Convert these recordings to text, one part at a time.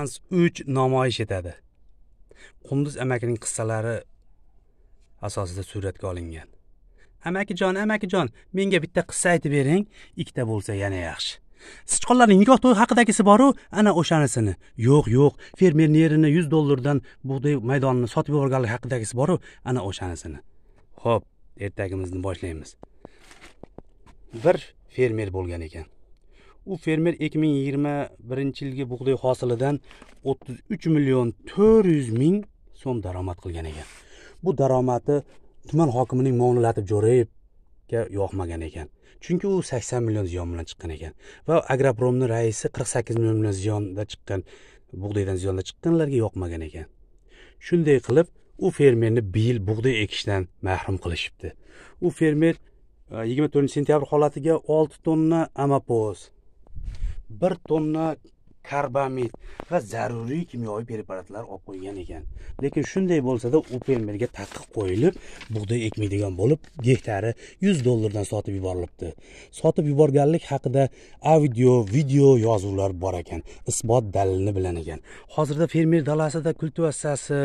sans 3 namoyish etadi qunduz amakining qissalari asosida suratga olingan amakijon amakijon menga bitta qissa aytib bering ikkita bo'lsa yana yaxshi sichqonlarning nikoh to'yi haqidagisi ənə ana o'shanisini yo'q yo'q fermer nerini 100 dollardan bug'doy maydonini sotib yuborganligi haqidagisi ənə ana o'shanisini ho'p ertagimizni boshlaymiz bir fermer bo'lgan ekan u fermer 2021 yilgi bug'doy hosilidan 33 million 400 ming so'm daromad qilgan ekan bu daromadi tuman hokimining mo'milatib jo'rayevga yoqmagan ekan chunki u 80 million ziyon bilan chiqqan ekan va agropromni raisi 48 million bilan ziyonda chiqqan bug'doydan ziyonda chiqqanlarga yoqmagan ekan shunday qilib u fermerni bir yil bug'doy ekishdan mahrum qilishibdi u fermer 24 e, sentyabr holatiga 6 tonna amapoz бір тонна karbamid va zaruriy kimyoviy preparatlar olib qo'ygan ekan lekin shunday bo'lsada u fermerga taqiq qo'yilib bug'doy ekmaydigan bo'lib gektari yuz dollardan sotib yuborilibdi sotib yuborganlik haqida audio video yozuvlar bor ekan isbot dalilni bilan ekan hozirda fermer dalasida kultivatsiyasi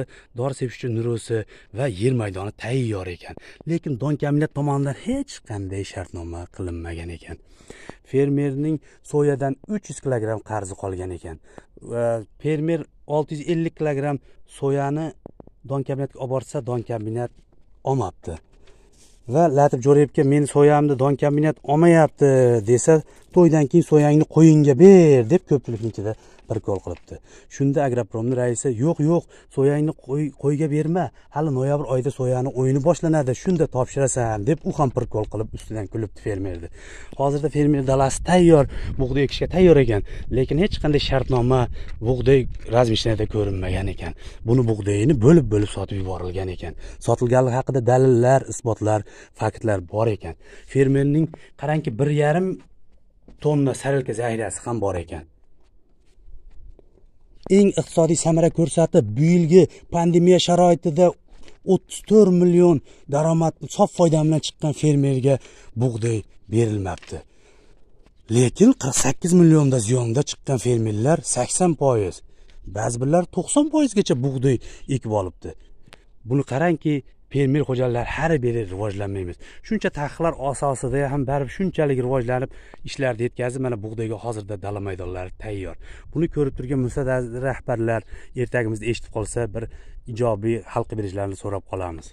dori sepuvchi nurusi va yer maydoni tayyor ekan lekin don kamiyat tomonidan hech qanday shartnoma qilinmagan ekan fermerning so'yadan uch yuz kilogramm qarzi qolgan bergan ekan va fermer olti yuz ellik kilogramm so'yani don kabinetga olib borsa don kombinat olmabdi va latif jo'rayevga meni so'yamni don kombinat olmayapti desa to'ydan keyin soyangni qo'yinga ber deb ko'pchiliknikida bir gol qilibdi shunda agropromni raisi yo'q yo'q soyangni qo'yga berma hali noyabr oyida soyani o'yini boshlanadi shunda topshirasan deb u ham bir gol qilib ustidan kulibdi fermerni hozirda fermer dalasi tayyor bug'doy ekishga tayyor ekan lekin hech qanday shartnoma bug'doy razmishnyada ko'rinmagan ekan buni bug'doyini bo'lib bo'lib sotib yuborilgan ekan sotilganligi haqida dalillar isbotlar faktlar bor ekan fermerning qarangki bir yarim tonna sarilka zaxirasi ham bor ekan eng iqtisodiy samara ko'rsatib bu yilgi pandemiya sharoitida o'ttiz to'rt million daromad sof foyda bilan chiqqan fermerga bug'doy berilmabdi lekin qirq sakkiz millionda ziyonda chiqqan fermerlar sakson foiz ba'zi birlar to'qson foizgacha bug'doy ekib olibdi buni qarangki fermer xo'jaliklari hali beri rivojlanmaymiz shuncha taqiqlar asosida ham baribir shunchalik rivojlanib ishlarni yetkazib mana bug'doyga hozirda dala maydonlari tayyor buni ko'rib turgan mustadar rahbarlar ertagimizda eshitib qolsa bir ijobiy xalq berishlarini so'rab qolamiz